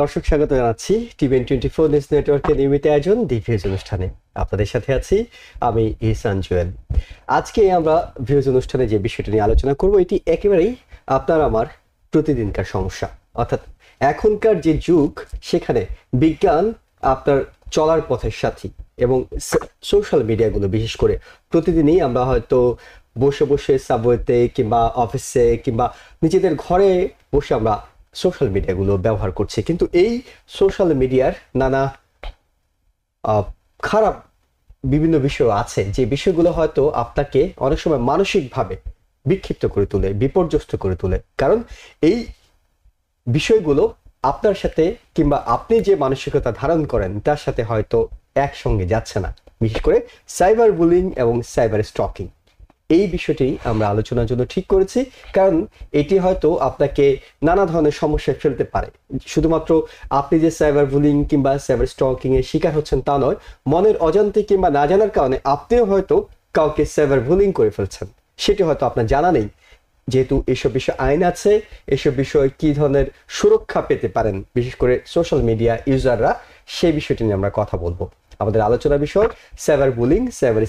দর্শক স্বাগত জানাচ্ছি টিভেন টোয়েন্টি ফোর নিউজ নেটওয়ার্কের নিয়মিত আয়োজন দি অনুষ্ঠানে আপনাদের সাথে আছি আমি ইহসান জুয়েল আজকে আমরা ভিউজ অনুষ্ঠানে যে বিষয়টি নিয়ে আলোচনা করব এটি একেবারেই আপনার আমার প্রতিদিনকার সমস্যা অর্থাৎ এখনকার যে যুগ সেখানে বিজ্ঞান আপনার চলার পথের সাথী এবং সোশ্যাল মিডিয়াগুলো বিশেষ করে প্রতিদিনই আমরা হয়তো বসে বসে সাবওয়েতে কিংবা অফিসে কিংবা নিজেদের ঘরে বসে আমরা সোশ্যাল মিডিয়াগুলো ব্যবহার করছে কিন্তু এই সোশ্যাল মিডিয়ার নানা খারাপ বিভিন্ন বিষয় আছে যে বিষয়গুলো হয়তো আপনাকে অনেক সময় মানসিকভাবে বিক্ষিপ্ত করে তোলে বিপর্যস্ত করে তোলে কারণ এই বিষয়গুলো আপনার সাথে কিংবা আপনি যে মানসিকতা ধারণ করেন তার সাথে হয়তো একসঙ্গে যাচ্ছে না বিশেষ করে সাইবার বুলিং এবং সাইবার স্টকিং এই বিষয়টি আমরা আলোচনার জন্য ঠিক করেছি কারণ এটি হয়তো আপনাকে নানা ধরনের সমস্যায় ফেলতে পারে শুধুমাত্র আপনি যে সাইবার বুলিং কিংবা সাইবার এর শিকার হচ্ছেন তা নয় মনের অজান্তে কিংবা না জানার কারণে আপনিও হয়তো কাউকে সাইবার বুলিং করে ফেলছেন সেটি হয়তো আপনার জানা নেই যেহেতু এসব বিষয় আইন আছে এসব বিষয়ে কি ধরনের সুরক্ষা পেতে পারেন বিশেষ করে সোশ্যাল মিডিয়া ইউজাররা সেই বিষয়টি নিয়ে আমরা কথা বলবো আমাদের আলোচনা বিষয় সাইবার বুলিং সাইবার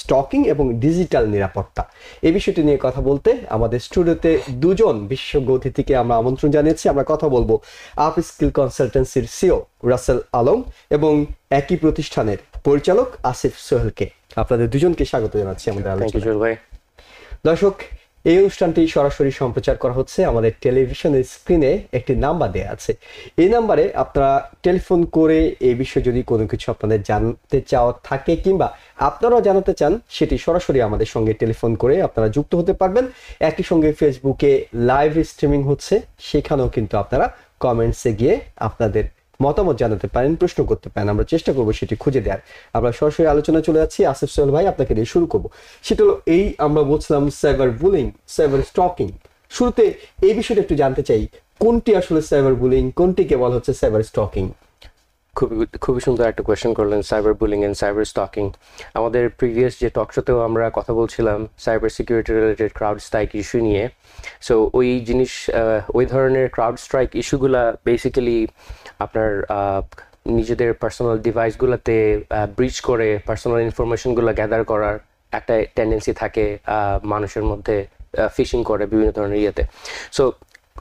স্টকিং এবং ডিজিটাল নিরাপত্তা এই বিষয়টি নিয়ে কথা বলতে আমাদের স্টুডিওতে দুজন বিশেষজ্ঞ অতিথিকে আমরা আমন্ত্রণ জানিয়েছি আমরা কথা বলবো আপ স্কিল কনসালটেন্সির সিও রাসেল আলম এবং একই প্রতিষ্ঠানের পরিচালক আসিফ সোহেলকে আপনাদের দুজনকে স্বাগত জানাচ্ছি আমাদের আলোচনা দর্শক এই অনুষ্ঠানটি সরাসরি সম্প্রচার করা হচ্ছে আমাদের টেলিভিশনের স্ক্রিনে একটি নাম্বার দেওয়া আছে এই নাম্বারে আপনারা টেলিফোন করে এই বিষয়ে যদি কোনো কিছু আপনাদের জানতে চাওয়া থাকে কিংবা আপনারাও জানাতে চান সেটি সরাসরি আমাদের সঙ্গে টেলিফোন করে আপনারা যুক্ত হতে পারবেন একই সঙ্গে ফেসবুকে লাইভ স্ট্রিমিং হচ্ছে সেখানেও কিন্তু আপনারা কমেন্টসে গিয়ে আপনাদের মতামত জানাতে পারেন প্রশ্ন করতে পারেন আমরা চেষ্টা করবো সেটি খুঁজে দেওয়ার আমরা সরাসরি আলোচনা চলে যাচ্ছি আসিফ সোহেল ভাই আপনাকে দিয়ে শুরু করবো সেটা হলো এই আমরা বলছিলাম সাইবার বুলিং সাইবার স্টকিং শুরুতে এই বিষয়টা একটু জানতে চাই কোনটি আসলে সাইবার বুলিং কোনটিকে বলা হচ্ছে সাইবার স্টকিং খুবই খুবই সুন্দর একটা কোয়েশন করলেন cyber bullying and cyber stalking আমাদের প্রিভিয়াস যে টক শোতেও আমরা কথা বলছিলাম cyber security related crowd strike issue নিয়ে সো ওই জিনিস ওই ধরনের ক্রাউড স্ট্রাইক ইস্যুগুলা বেসিক্যালি আপনার নিজেদের পার্সোনাল ডিভাইসগুলোতে ব্রিচ করে পার্সোনাল ইনফরমেশনগুলো গ্যাদার করার একটা টেন্ডেন্সি থাকে মানুষের মধ্যে ফিশিং করে বিভিন্ন ধরনের ইয়েতে so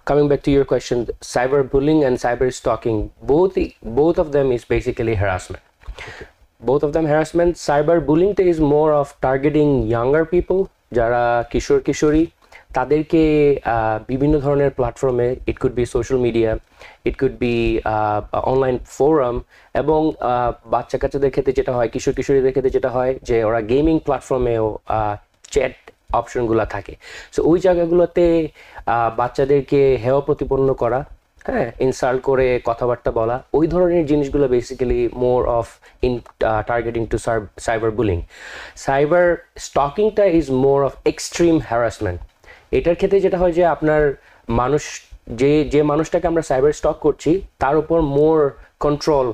coming back to your question, cyberbullying and cyber stalking, both both of them is basically harassment. Both of them harassment. Cyberbullying is more of targeting younger people, যারা কিশোর কিশোরী তাদেরকে বিভিন্ন ধরনের প্ল্যাটফর্মে it could be social media it could be online forum এবং বাচ্চা কাচ্চাদের ক্ষেত্রে যেটা হয় কিশোর কিশোরীদের ক্ষেত্রে যেটা হয় যে ওরা গেমিং প্ল্যাটফর্মেও চ্যাট অপশনগুলো থাকে সো ওই জায়গাগুলোতে বাচ্চাদেরকে হেয় প্রতিপন্ন করা হ্যাঁ ইনসাল্ট করে কথাবার্তা বলা ওই ধরনের জিনিসগুলো basically more of in targeting to cyber bullying cyber স্টকিংটা is more of extreme harassment এটার ক্ষেত্রে যেটা হয় যে আপনার মানুষ যে যে মানুষটাকে আমরা সাইবার স্টক করছি তার উপর মোর কন্ট্রোল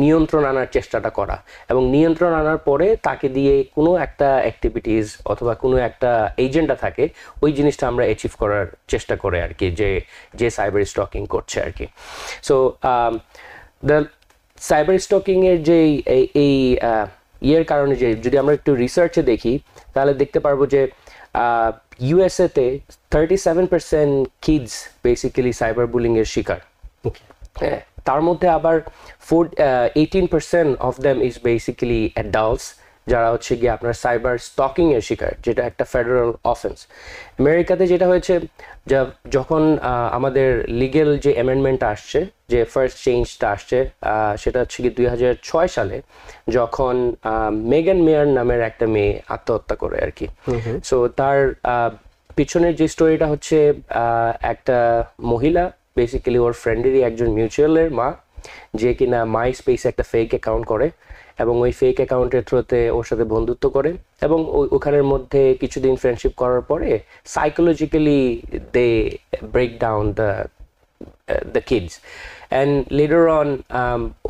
নিয়ন্ত্রণ আনার চেষ্টাটা করা এবং নিয়ন্ত্রণ আনার পরে তাকে দিয়ে কোনো একটা অ্যাক্টিভিটিস অথবা কোনো একটা এজেন্ডা থাকে ওই জিনিসটা আমরা অ্যাচিভ করার চেষ্টা করে আর কি যে যে সাইবার স্টকিং করছে আর কি সো দ্য সাইবার স্টকিংয়ের যে এই ইয়ের কারণে যে যদি আমরা একটু রিসার্চে দেখি তাহলে দেখতে পারবো যে ইউএসএতে thirty seven percent kids basically cyber বুলিংয়ের শিকার হ্যাঁ তার মধ্যে আবার four eighteen percent of them is basically adults যারা হচ্ছে গিয়ে আপনার সাইবার স্টকিং এর শিকার যেটা একটা ফেডারেল অফেন্স আমেরিকাতে যেটা হয়েছে যা যখন আমাদের লিগেল যে অ্যামেন্ডমেন্টটা আসছে যে ফার্স্ট চেঞ্জটা আসছে সেটা হচ্ছে গিয়ে দুই সালে যখন মেগান মেয়ার নামের একটা মেয়ে আত্মহত্যা করে আর কি সো তার পিছনের যে স্টোরিটা হচ্ছে একটা মহিলা বেসিক্যালি ওর ফ্রেন্ডেরই একজন মিউচুয়ালের মা যে কিনা মাই স্পেসে একটা ফেক অ্যাকাউন্ট করে এবং ওই ফেক অ্যাকাউন্টের থ্রুতে ওর সাথে বন্ধুত্ব করে এবং ওখানের মধ্যে কিছুদিন ফ্রেন্ডশিপ করার পরে psychologically they break down the the kids and later on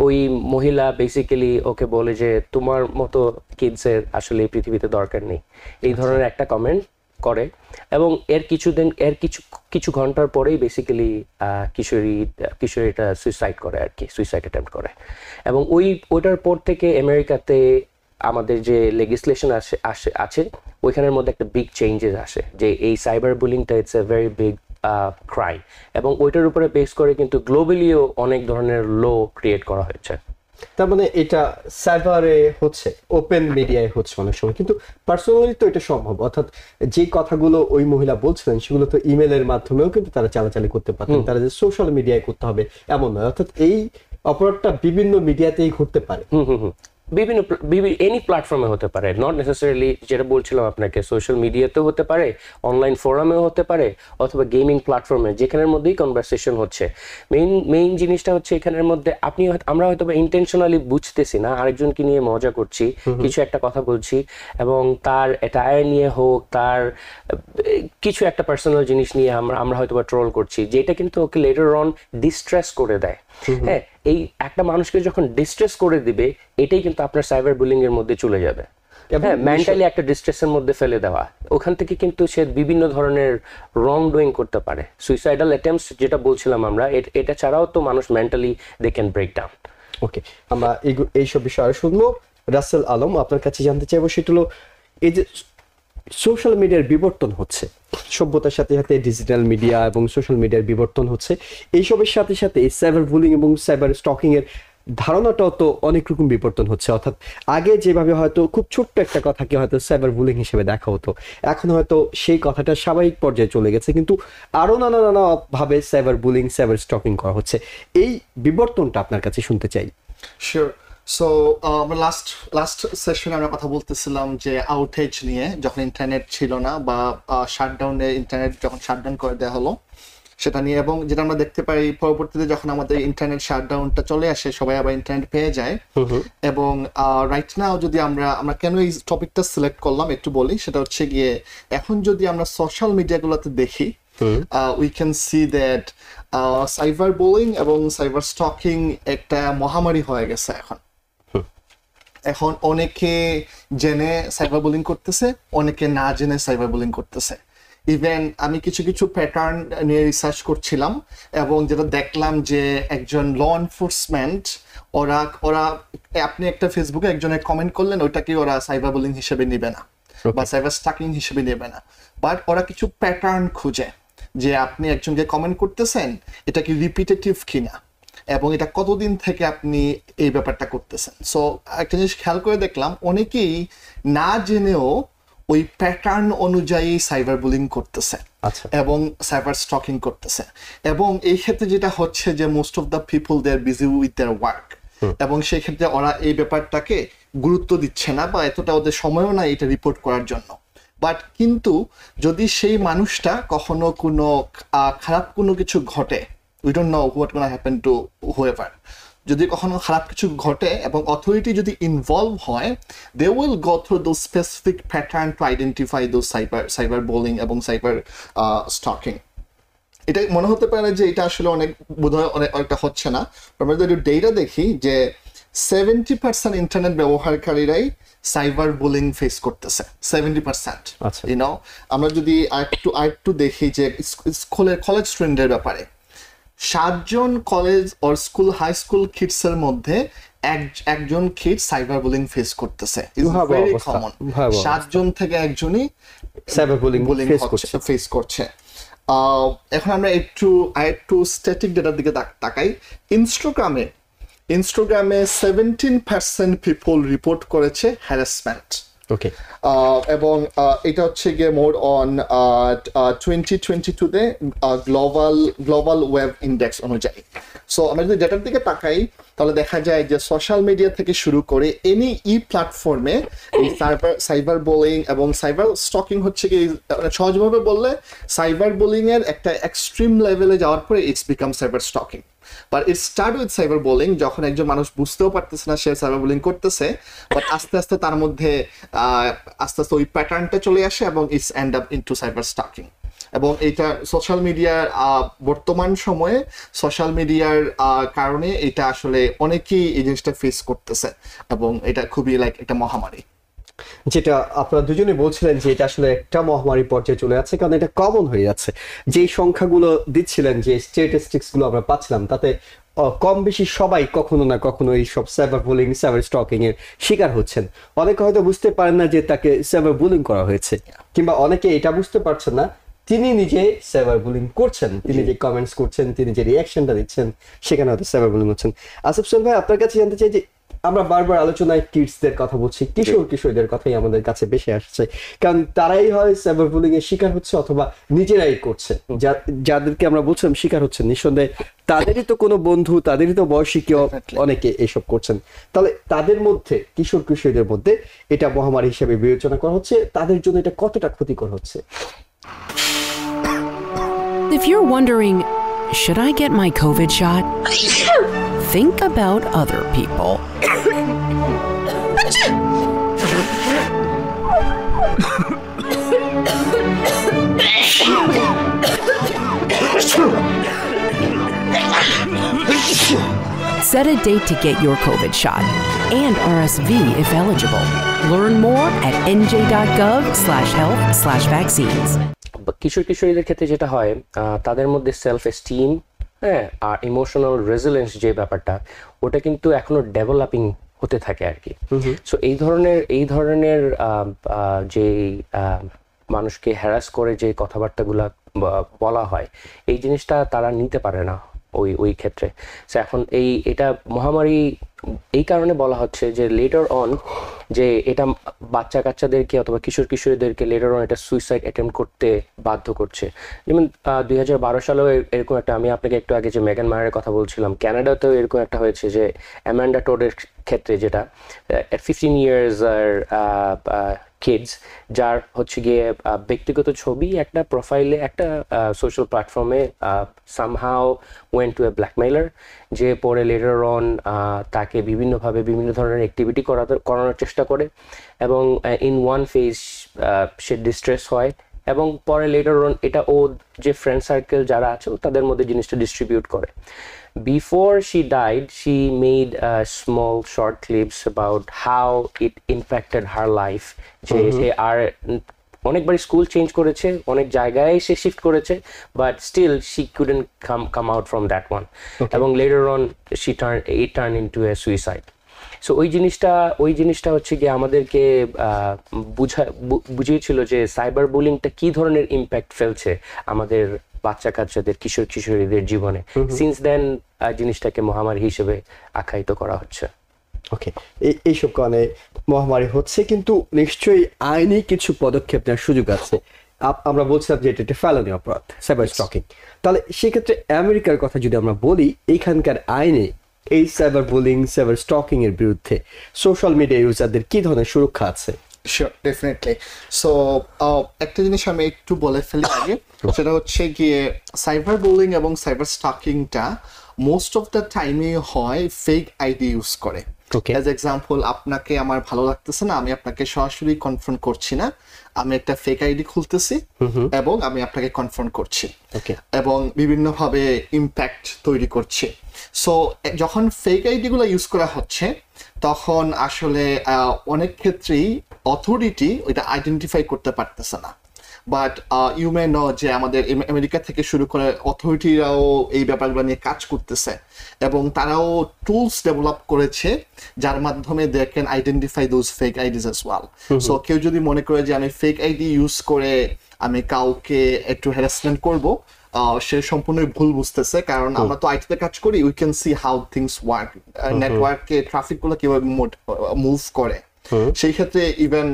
ওই মহিলা বেসিক্যালি ওকে বলে যে তোমার মতো কিডসের আসলে এই পৃথিবীতে দরকার নেই এই আচ্ছা। ধরনের একটা কমেন্ট করে এবং এর কিছুদিন এর কিছু কিছু ঘন্টার পরেই বেসিক্যালি কিশোরী কিশোরীটা সুইসাইড করে আর কি সুইসাইড অ্যাটেম্প করে এবং ওই ওইটার পর থেকে আমেরিকাতে আমাদের যে লেজিসলেশন আসে আসে আছে ওইখানের মধ্যে একটা বিগ চেঞ্জেস আসে যে এই সাইবার বুলিংটা it's a very big crime এবং ওইটার উপরে বেস করে কিন্তু গ্লোবালিও অনেক ধরনের ল ক্রিয়েট করা হয়েছে তার মানে এটা সার্ভারে হচ্ছে ওপেন মিডিয়ায় হচ্ছে অনেক সময় কিন্তু পার্সোনালি তো এটা সম্ভব অর্থাৎ যে কথাগুলো ওই মহিলা বলছিলেন সেগুলো তো ইমেলের মাধ্যমেও কিন্তু তারা চালাচালি করতে পারতেন তারা যে সোশ্যাল মিডিয়ায় করতে হবে এমন নয় অর্থাৎ এই অপরাধটা বিভিন্ন মিডিয়াতেই ঘটতে পারে বিভিন্ন এনি প্ল্যাটফর্মে হতে পারে নট নেসেসারিলি যেটা বলছিলাম আপনাকে সোশ্যাল মিডিয়াতেও হতে পারে অনলাইন ফোরামেও হতে পারে অথবা গেমিং প্ল্যাটফর্মে যেখানের মধ্যেই কনভারসেশন হচ্ছে মেইন মেইন জিনিসটা হচ্ছে এখানের মধ্যে আপনি আমরা হয়তো বা ইন্টেনশনালি বুঝতেছি না আরেকজনকে নিয়ে মজা করছি কিছু একটা কথা বলছি এবং তার অ্যাটায়ার নিয়ে হোক তার কিছু একটা পার্সোনাল জিনিস নিয়ে আমরা আমরা হয়তো বা ট্রোল করছি যেটা কিন্তু ওকে লেটার অন ডিস্ট্রেস করে দেয় হ্যাঁ এই একটা মানুষকে যখন ডিস্ট্রেস করে দিবে এটাই কিন্তু আপনার সাইবার বুলিং এর মধ্যে চলে যাবে হ্যাঁ মেন্টালি একটা ডিস্ট্রেসের মধ্যে ফেলে দেওয়া ওখান থেকে কিন্তু সে বিভিন্ন ধরনের রং ডুইং করতে পারে সুইসাইডাল অ্যাটেম্পস যেটা বলছিলাম আমরা এটা ছাড়াও তো মানুষ mentally they can break down okay আমরা এই এই সব বিষয়ে আরো শুনবো রাসেল আলম আপনার কাছে জানতে চাইবো সেটা হলো এই যে সোশ্যাল মিডিয়ার বিবর্তন হচ্ছে সভ্যতার সাথে সাথে ডিজিটাল মিডিয়া এবং সোশ্যাল মিডিয়ার বিবর্তন হচ্ছে এইসবের সাথে সাথে সাইবার বুলিং এবং সাইবার স্টকিংয়ের ধারণাটাও তো অনেক রকম বিবর্তন হচ্ছে অর্থাৎ আগে যেভাবে হয়তো খুব ছোট্ট একটা কথাকে হয়তো সাইবার বুলিং হিসেবে দেখা হতো এখন হয়তো সেই কথাটা স্বাভাবিক পর্যায়ে চলে গেছে কিন্তু আরও নানা নানাভাবে সাইবার বুলিং সাইবার স্টকিং করা হচ্ছে এই বিবর্তনটা আপনার কাছে শুনতে চাই শিওর সো আমরা লাস্ট লাস্ট সেশনে আমরা কথা বলতেছিলাম যে আউটেজ নিয়ে যখন ইন্টারনেট ছিল না বা শাটডাউনে ইন্টারনেট যখন শাটডাউন করে দেওয়া হলো সেটা নিয়ে এবং যেটা আমরা দেখতে পাই পরবর্তীতে যখন আমাদের ইন্টারনেট শাটডাউনটা চলে আসে সবাই আবার ইন্টারনেট পেয়ে যায় এবং রাইট নাও যদি আমরা আমরা কেন এই টপিকটা সিলেক্ট করলাম একটু বলি সেটা হচ্ছে গিয়ে এখন যদি আমরা সোশ্যাল মিডিয়াগুলোতে দেখি we can see that cyber bullying এবং সাইবার স্টকিং একটা মহামারী হয়ে গেছে এখন এখন অনেকে জেনে সাইবার বুলিং করতেছে অনেকে না জেনে সাইবার বুলিং করতেছে ইভেন আমি কিছু কিছু প্যাটার্ন নিয়ে রিসার্চ করছিলাম এবং যেটা দেখলাম যে একজন ল এনফোর্সমেন্ট ওরা ওরা আপনি একটা ফেসবুকে একজনের কমেন্ট করলেন ওইটাকে ওরা সাইবার বুলিং হিসেবে নেবে না বা সাইবার স্টাকিং হিসেবে নেবে না বাট ওরা কিছু প্যাটার্ন খুঁজে যে আপনি একজনকে কমেন্ট করতেছেন এটা কি রিপিটেটিভ কিনা এবং এটা কতদিন থেকে আপনি এই ব্যাপারটা করতেছেন সো একটা জিনিস খেয়াল করে দেখলাম অনেকেই না জেনেও ওই প্যাটার্ন অনুযায়ী সাইবার বুলিং করতেছে আচ্ছা। এবং সাইবার স্টকিং করতেছে এবং এই ক্ষেত্রে যেটা হচ্ছে যে most of the people they are busy with their work এবং সেই ক্ষেত্রে ওরা এই ব্যাপারটাকে গুরুত্ব দিচ্ছে না বা এতটা ওদের সময়ও না এটা রিপোর্ট করার জন্য বাট কিন্তু যদি সেই মানুষটা কখনো কোনো খারাপ কোনো কিছু ঘটে we don't know what gonna happen to however যদি কখনো খারাপ কিছু ঘটে এবং অথরিটি যদি ইনভলভ হয় they will go through those specific pattern to identify those cyber cyber bullying এবং সাইবার স্টকিং uh, এটা মনে হতে পারে যে এটা আসলে অনেক বোধহয় অনেক অনেকটা হচ্ছে না আমরা যদি ডেটা দেখি যে সেভেন্টি পার্সেন্ট ইন্টারনেট ব্যবহারকারীরাই সাইবার বুলিং ফেস করতেছে সেভেন্টি পার্সেন্ট ইউনো আমরা যদি আর একটু আর একটু দেখি যে স্কুলের কলেজ স্টুডেন্টের ব্যাপারে সাতজন college or school high school কিডসের মধ্যে এক একজন কিড সাইবার বুলিং ফেস করতেছে সাতজন থেকে একজনই সাইবার বুলিং ফেস করছে এখন আমরা একটু একটু স্ট্যাটিক ডেটার দিকে তাকাই ইনস্টাগ্রামে ইনস্টাগ্রামে সেভেন্টিন পার্সেন্ট পিপল রিপোর্ট করেছে হ্যারাসমেন্ট ওকে uh, এবং uh, এটা হচ্ছে গিয়ে মোর অন টোয়েন্টি টোয়েন্টি তে গ্লোবাল গ্লোবাল ওয়েব ইন্ডেক্স অনুযায়ী সো আমরা যদি ডেটার দিকে তাকাই তাহলে দেখা যায় যে সোশ্যাল মিডিয়া থেকে শুরু করে এনি ই প্ল্যাটফর্মে এই সাইবার সাইবার বোলিং এবং সাইবার স্টকিং হচ্ছে কি মানে সহজভাবে বললে সাইবার বোলিংয়ের একটা এক্সট্রিম লেভেলে যাওয়ার পরে it's become cyber stalking but it start with cyber bullying যখন একজন মানুষ বুঝতেও পারতেছে না সে সাইবার বোলিং করতেছে বাট আস্তে আস্তে তার মধ্যে আস্তে আস্তে ওই প্যাটার্নটা চলে আসে এবং it's end up into cyber stalking এবং এটা সোশ্যাল মিডিয়ার বর্তমান সময়ে সোশ্যাল মিডিয়ার কারণে এটা আসলে অনেকেই এই জিনিসটা ফেস করতেছে এবং এটা খুবই লাইক একটা মহামারী যেটা আপনারা দুজনে বলছিলেন যে এটা আসলে একটা মহামারী পর্যায়ে চলে যাচ্ছে কারণ এটা কমন হয়ে যাচ্ছে যেই সংখ্যাগুলো দিচ্ছিলেন যে স্ট্যাটিস্টিক্সগুলো আমরা পাচ্ছিলাম তাতে কম বেশি সবাই কখনো না কখনো এই সব সাইবার বুলিং সাইবার স্টকিং এর শিকার হচ্ছেন অনেকে হয়তো বুঝতে পারেন না যে তাকে সাইবার বুলিং করা হয়েছে কিংবা অনেকে এটা বুঝতে পারছেন না তিনি নিজে সাইবার বুলিং করছেন তিনি যে কমেন্টস করছেন তিনি যে রিয়াকশনটা দিচ্ছেন সেখানে হয়তো সাইবার বুলিং হচ্ছেন আসিফ সোহেল ভাই আপনার কাছে জানতে চাই যে আমরা বারবার আলোচনায় কিডসদের কথা বলছি কিশোর কিশোরদের কথাই আমাদের কাছে বেশি আসছে কারণ তারাই হয় সাইবার বুলিং এর শিকার হচ্ছে অথবা নিজেরাই করছে যাদেরকে আমরা বলছিলাম শিকার হচ্ছে নিঃসন্দেহে তাদেরই তো কোনো বন্ধু তাদেরই তো বয়সী কেউ অনেকে এসব করছেন তাহলে তাদের মধ্যে কিশোর কিশোরদের মধ্যে এটা মহামারী হিসেবে বিবেচনা করা হচ্ছে তাদের জন্য এটা কতটা ক্ষতিকর হচ্ছে If you're wondering Should I get my COVID shot? Think about other people. Set a date to get your COVID shot and RSV if eligible. Learn more at nj.gov slash health slash vaccines. কিশোর কিশোরীদের ক্ষেত্রে যেটা হয় তাদের মধ্যে self esteem হ্যাঁ আর emotional resilience যে ব্যাপারটা ওটা কিন্তু এখনো ডেভেলপিং হতে থাকে আর কি সো এই ধরনের এই ধরনের যে মানুষকে হ্যারাস করে যে কথাবার্তাগুলা বলা হয় এই জিনিসটা তারা নিতে পারে না ওই ওই ক্ষেত্রে সো এখন এই এটা মহামারী এই কারণে বলা হচ্ছে যে লেটার অন যে এটা বাচ্চা কাচ্চাদেরকে অথবা কিশোর কিশোরীদেরকে লেটার অন এটা সুইসাইড অ্যাটেম্প করতে বাধ্য করছে যেমন দুই হাজার বারো সালেও এরকম একটা আমি আপনাকে একটু আগে যে মেগান মায়ারের কথা বলছিলাম ক্যানাডাতেও এরকম একটা হয়েছে যে অ্যামান্ডা টোডের ক্ষেত্রে যেটা ফিফটিন ইয়ার্স আর কিডস যার হচ্ছে গিয়ে ব্যক্তিগত ছবি একটা প্রোফাইলে একটা সোশ্যাল প্ল্যাটফর্মে somehow went to a blackmailer যে পরে লেটার অন তাকে বিভিন্নভাবে বিভিন্ন ধরনের অ্যাক্টিভিটি করানোর চেষ্টা করে এবং ইন ওয়ান ফেজ সে ডিস্ট্রেস হয় এবং পরে লেটার অন এটা ও যে ফ্রেন্ড সার্কেল যারা আছে তাদের মধ্যে জিনিসটা ডিস্ট্রিবিউট করে before she died, she made small short clips about how it impacted her life যে mm-hmm. সে আর অনেকবার স্কুল চেঞ্জ করেছে অনেক জায়গায় সে শিফট করেছে but still she couldn't come come out from that one এবং later on she turn it turn into a suicide so ওই জিনিসটা ওই জিনিসটা হচ্ছে গিয়ে আমাদেরকে বুঝা বুঝিয়েছিল যে সাইবার বুলিংটা কি ধরনের ইম্প্যাক্ট ফেলছে আমাদের বাচ্চা কাচ্চাদের কিশোর কিশোরীদের জীবনে সিন্স দেন জিনিসটাকে মহামারী হিসেবে আখ্যায়িত করা হচ্ছে ওকে এই এইসব কারণে মহামারী হচ্ছে কিন্তু নিশ্চয়ই আইনি কিছু পদক্ষেপ নেওয়ার সুযোগ আছে আমরা বলছিলাম যে এটা একটা ফেলানি অপরাধ সাইবার স্টকিং তাহলে সেক্ষেত্রে আমেরিকার কথা যদি আমরা বলি এখানকার আইনে এই সাইবার বুলিং সাইবার স্টকিং এর বিরুদ্ধে সোশ্যাল মিডিয়া ইউজারদের কি ধরনের সুরক্ষা আছে ডেফিনেটলি সো একটা জিনিস আমি একটু বলে ফেলি আগে সেটা হচ্ছে গিয়ে সাইবার বুলিং এবং সাইবার স্টকিংটা মোস্ট অফ দ্য টাইমে হয় ফেক আইডি ইউজ করে এক্সাম্পল আপনাকে আমার ভালো লাগতেছে না আমি আপনাকে সরাসরি কনফার্ম করছি না আমি একটা ফেক আইডি খুলতেছি এবং আমি আপনাকে কনফার্ম করছি এবং বিভিন্নভাবে ইম্প্যাক্ট তৈরি করছি সো যখন ফেক আইডিগুলো ইউজ করা হচ্ছে তখন আসলে অনেক ক্ষেত্রেই অথরিটি ওইটা আইডেন্টিফাই করতে পারতেছে না বাট ইউ মে ন যে আমাদের আমেরিকা থেকে শুরু করে অথরিটিরাও এই ব্যাপারগুলো নিয়ে কাজ করতেছে এবং তারাও টুলস ডেভেলপ করেছে যার মাধ্যমে they can identify those fake IDs as well so কেউ যদি মনে করে যে আমি ফেক আইডি ইউজ করে আমি কাউকে একটু হ্যারাসমেন্ট করব সে সম্পূর্ণই ভুল বুঝতেছে কারণ আমরা তো আইটিতে কাজ করি we can see how things work নেটওয়ার্কে ট্রাফিকগুলো কিভাবে মুভ করে সেই ক্ষেত্রে ইভেন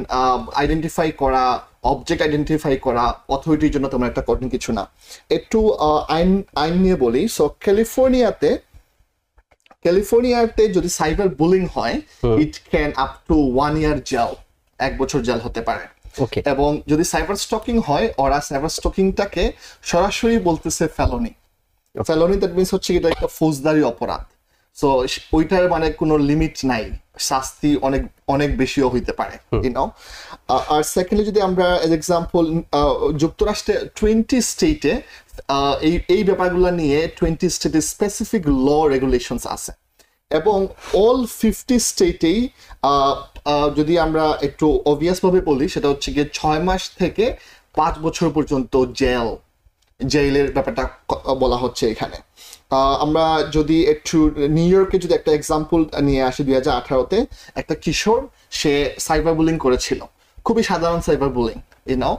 আইডেন্টিফাই করা অবজেক্ট আইডেন্টিফাই করা অথরিটির জন্য তোমার একটা কঠিন কিছু না একটু আইন আইন নিয়ে বলি সো ক্যালিফোর্নিয়াতে ক্যালিফোর্নিয়াতে যদি সাইবার বুলিং হয় it can up to one year jail এক বছর জেল হতে পারে এবং যদি সাইবার স্টকিং হয় ওরা সাইবার স্টকিংটাকে সরাসরি বলতেছে ফেলনি ফেলনি দ্যাট মিনস হচ্ছে এটা একটা ফৌজদারি অপরাধ সো ওইটার মানে কোনো লিমিট নাই শাস্তি অনেক অনেক বেশিও হইতে পারে ইউনো আর সেকেন্ডলি যদি আমরা এজ এক্সাম্পল যুক্তরাষ্ট্রে টোয়েন্টি স্টেটে এই এই ব্যাপারগুলো নিয়ে টোয়েন্টি স্টেটে স্পেসিফিক ল রেগুলেশনস আছে এবং অল ফিফটি স্টেটেই যদি আমরা একটু অবভিয়াসভাবে বলি সেটা হচ্ছে গিয়ে ছয় মাস থেকে পাঁচ বছর পর্যন্ত জেল জেলের ব্যাপারটা বলা হচ্ছে এখানে আমরা যদি একটু নিউ ইয়র্কে যদি একটা এক্সাম্পল নিয়ে আসি দুই হাজার আঠারোতে একটা কিশোর সে সাইবার বুলিং করেছিল খুবই সাধারণ সাইবার বুলিং ইউনো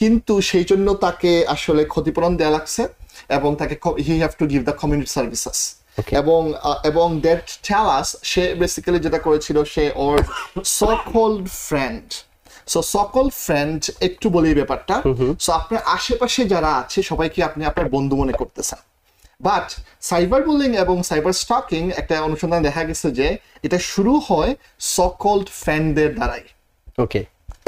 কিন্তু সেই জন্য তাকে আসলে ক্ষতিপূরণ দেওয়া লাগছে এবং তাকে he have to give the community services এবং এবং দ্যাট টেলাস সে বেসিক্যালি যেটা করেছিল সে ওর সকল ফ্রেন্ড সো সকল ফ্রেন্ড একটু বলি ব্যাপারটা সো আপনার আশেপাশে যারা আছে সবাইকে আপনি আপনার বন্ধু মনে করতেছেন বাট সাইবার বুলিং এবং সাইবার স্টকিং একটা অনুসন্ধান দেখা গেছে যে এটা শুরু হয় সকল্ড ফ্যানদের দ্বারাই ওকে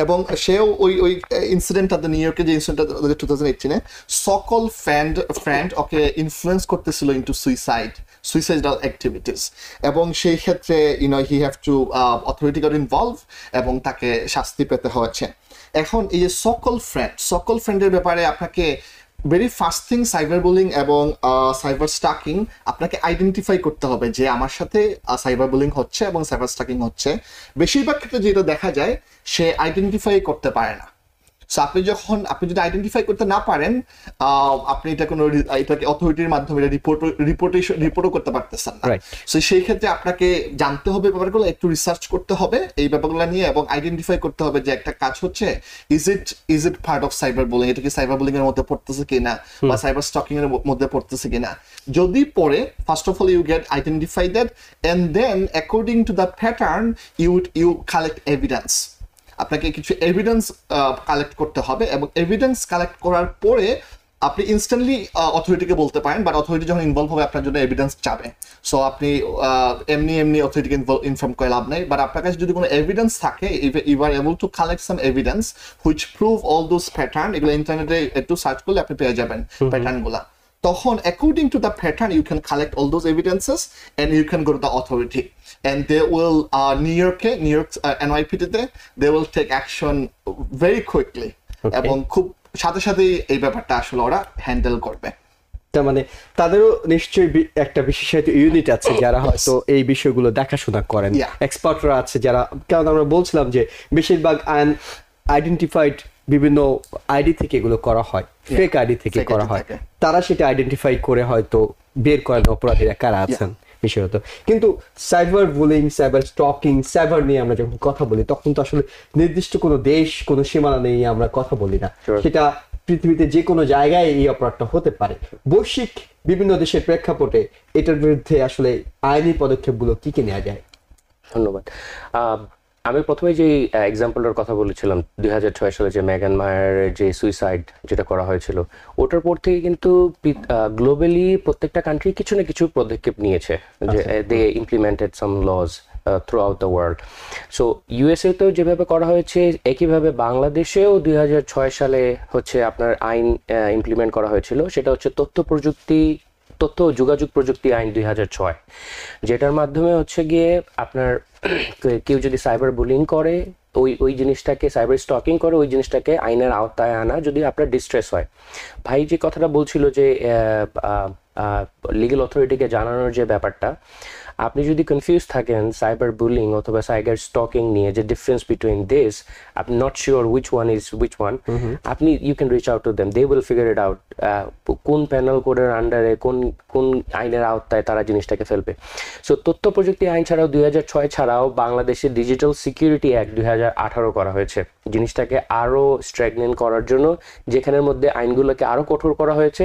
এবং সেও ওই ওই ইনসিডেন্টটা নিউ ইয়র্কে যে ইনসিডেন্টটা টু থাউজেন্ড এইটিনে সকল ফ্যান্ড ফ্রেন্ড ওকে ইনফ্লুয়েন্স করতেছিল ইন্টু সুইসাইড সুইসাইডাল অ্যাক্টিভিটিস এবং সেই ক্ষেত্রে you know he have to authority got involve এবং তাকে শাস্তি পেতে হয়েছে এখন এই যে সকল ফ্রেন্ড সকল ফ্রেন্ডের ব্যাপারে আপনাকে very first thing cyber bullying এবং সাইবার uh, স্টাকিং আপনাকে আইডেন্টিফাই করতে হবে যে আমার সাথে সাইবার uh, বুলিং হচ্ছে এবং সাইবার স্টাকিং হচ্ছে বেশিরভাগ ক্ষেত্রে যেটা দেখা যায় সে আইডেন্টিফাই করতে পারে না সো আপনি যখন আপনি যদি আইডেন্টিফাই করতে না পারেন আপনি এটা কোনো এটাকে অথরিটির মাধ্যমে এটা রিপোর্ট রিপোর্টেশন রিপোর্টও করতে পারতেছেন না সো সেই ক্ষেত্রে আপনাকে জানতে হবে ব্যাপারগুলো একটু রিসার্চ করতে হবে এই ব্যাপারগুলো নিয়ে এবং আইডেন্টিফাই করতে হবে যে একটা কাজ হচ্ছে is it is it part of cyber bullying এটা কি সাইবার বুলিং এর মধ্যে পড়তেছে কিনা বা সাইবার স্টকিং এর মধ্যে পড়তেছে কিনা যদি পড়ে first of all you get identify that and then according to the pattern you you collect evidence আপনাকে কিছু এভিডেন্স কালেক্ট করতে হবে এবং এভিডেন্স কালেক্ট করার পরে আপনি ইনস্ট্যান্টলি অথরিটিকে বলতে পারেন বাট অথরিটি যখন ইনভলভ হবে আপনার জন্য এভিডেন্স চাবে সো আপনি এমনি এমনি অথরিটিকে ইনফর্ম করে লাভ নেই বাট আপনার কাছে যদি কোনো এভিডেন্স থাকে you are able to collect some evidence which prove all those pattern এগুলো ইন্টারনেটে একটু সার্চ করলে আপনি পেয়ে যাবেন প্যাটার্নগুলা তখন according to the pattern you can collect all those evidences and you can go to the authority and they will new ইয়র্কে নিউ ইয়র্ক এনআইপিটিতে they will take action very quickly এবং খুব সাথে সাথেই এই ব্যাপারটা আসলে ওরা হ্যান্ডেল করবে তার মানে তাদেরও নিশ্চয়ই একটা বিশেষায়িত ইউনিট আছে যারা হয়তো এই বিষয়গুলো দেখাশোনা করেন এক্সপার্টরা আছে যারা কারণ আমরা বলছিলাম যে বেশিরভাগ আইন আইডেন্টিফাইড বিভিন্ন আইডি থেকে এগুলো করা হয় ফেক আইডি থেকে করা হয় তারা সেটা আইডেন্টিফাই করে হয়তো বের করেন অপরাধীরা কারা আছেন বিশেষত কিন্তু cyber bullying cyber stalking cyber নিয়ে আমরা যখন কথা বলি তখন তো আসলে নির্দিষ্ট কোনো দেশ কোনো সীমানা নেই আমরা কথা বলি না সেটা পৃথিবীতে যে কোনো জায়গায় এই অপরাধটা হতে পারে বৈশ্বিক বিভিন্ন দেশের প্রেক্ষাপটে এটার বিরুদ্ধে আসলে আইনি পদক্ষেপগুলো কি কি নেওয়া যায় ধন্যবাদ আমি প্রথমে যে এক্সাম্পলটার কথা বলেছিলাম দুই হাজার ছয় সালে যে ম্যাগান মায়ারের যে সুইসাইড যেটা করা হয়েছিল ওটার পর থেকে কিন্তু গ্লোবালি প্রত্যেকটা কান্ট্রি কিছু না কিছু পদক্ষেপ নিয়েছে যে they implemented some laws throughout the world so ইউএসএতেও যেভাবে করা হয়েছে একইভাবে বাংলাদেশেও দুই সালে হচ্ছে আপনার আইন ইমপ্লিমেন্ট করা হয়েছিল সেটা হচ্ছে তথ্য প্রযুক্তি তথ্য ও যোগাযোগ প্রযুক্তি আইন দুই ছয় যেটার মাধ্যমে হচ্ছে গিয়ে আপনার কেউ যদি সাইবার বুলিং করে ওই ওই জিনিসটাকে সাইবার স্টকিং করে ওই জিনিসটাকে আইনের আওতায় আনা যদি আপনার ডিস্ট্রেস হয় ভাই যে কথাটা বলছিল যে লিগেল অথরিটিকে জানানোর যে ব্যাপারটা আপনি যদি কনফিউজ থাকেন সাইবার বুলিং অথবা সাইবার স্টকিং নিয়ে যে ডিফারেন্স বিটুইন দিস আপনি not sure which one is which one আপনি you can reach out to them they will figure it out কোন প্যানেল কোডের আন্ডারে কোন কোন আইনের আওতায় তারা জিনিসটাকে ফেলবে সো তথ্য প্রযুক্তি আইন ছাড়াও দুই হাজার ছয় ছাড়াও বাংলাদেশে ডিজিটাল সিকিউরিটি অ্যাক্ট দুই হাজার আঠারো করা হয়েছে জিনিসটাকে আরও স্ট্রেগনেন করার জন্য যেখানের মধ্যে আইনগুলোকে আরও কঠোর করা হয়েছে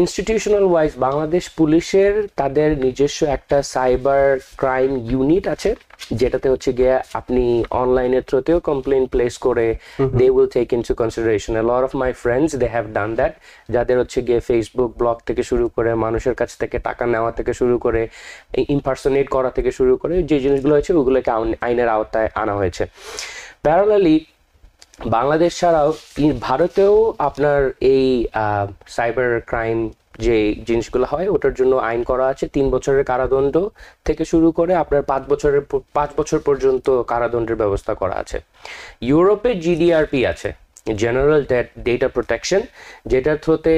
ইনস্টিটিউশনাল ওয়াইজ বাংলাদেশ পুলিশের তাদের নিজস্ব একটা সাইবার ক্রাইম ইউনিট আছে যেটাতে হচ্ছে গিয়ে আপনি অনলাইনের থ্রুতেও কমপ্লেন প্লেস করে they will take into consideration lot of my friends they have done that যাদের হচ্ছে গিয়ে ফেসবুক ব্লগ থেকে শুরু করে মানুষের কাছ থেকে টাকা নেওয়া থেকে শুরু করে ইম্পার্সোনেট করা থেকে শুরু করে যে জিনিসগুলো হয়েছে ওগুলোকে আইনের আওতায় আনা হয়েছে প্যারালালি বাংলাদেশ ছাড়াও ভারতেও আপনার এই সাইবার ক্রাইম যে জিনিসগুলো হয় ওটার জন্য আইন করা আছে তিন বছরের কারাদণ্ড থেকে শুরু করে আপনার পাঁচ বছরের পাঁচ বছর পর্যন্ত কারাদণ্ডের ব্যবস্থা করা আছে ইউরোপে জিডিআরপি আছে general data protection যেটার থ্রোতে